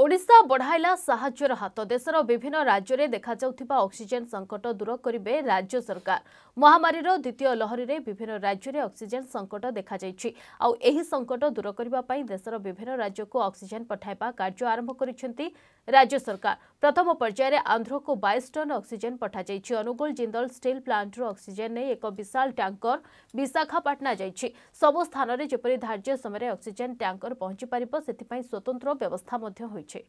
ଓଡ଼ିଶା ବଢ଼ାଇଲା ସାହାଯ୍ୟର ହାତ ଦେଶର ବିଭିନ୍ନ ରାଜ୍ୟରେ ଦେଖାଯାଉଥିବା ଅକ୍ସିଜେନ୍ ସଙ୍କଟ ଦୂର କରିବେ ରାଜ୍ୟ ସରକାର ମହାମାରୀର ଦ୍ୱିତୀୟ ଲହରୀରେ ବିଭିନ୍ନ ରାଜ୍ୟରେ ଅକ୍ସିଜେନ୍ ସଙ୍କଟ ଦେଖାଯାଇଛି ଆଉ ଏହି ସଙ୍କଟ ଦୂର କରିବା ପାଇଁ ଦେଶର ବିଭିନ୍ନ ରାଜ୍ୟକୁ ଅକ୍ସିଜେନ୍ ପଠାଇବା କାର୍ଯ୍ୟ ଆରମ୍ଭ କରିଛନ୍ତି ରାଜ୍ୟ ସରକାର ପ୍ରଥମ ପର୍ଯ୍ୟାୟରେ ଆନ୍ଧ୍ରକୁ ବାଇଶ ଟନ୍ ଅକ୍ସିଜେନ୍ ପଠାଯାଇଛି ଅନୁଗୁଳ ଜିନ୍ଦଲ ଷ୍ଟିଲ୍ ପ୍ଲାଣ୍ଟରୁ ଅକ୍ସିଜେନ୍ ନେଇ ଏକ ବିଶାଳ ଟ୍ୟାଙ୍କର ବିଶାଖାପାଟଣା ଯାଇଛି ସବୁ ସ୍ଥାନରେ ଯେପରି ଧାର୍ଯ୍ୟ ସମୟରେ ଅକ୍ସିଜେନ୍ ଟ୍ୟାଙ୍କର ପହଞ୍ଚିପାରିବ ସେଥିପାଇଁ ସ୍ୱତନ୍ତ୍ର ବ୍ୟବସ୍ଥା ମଧ୍ୟ ହୋଇଛି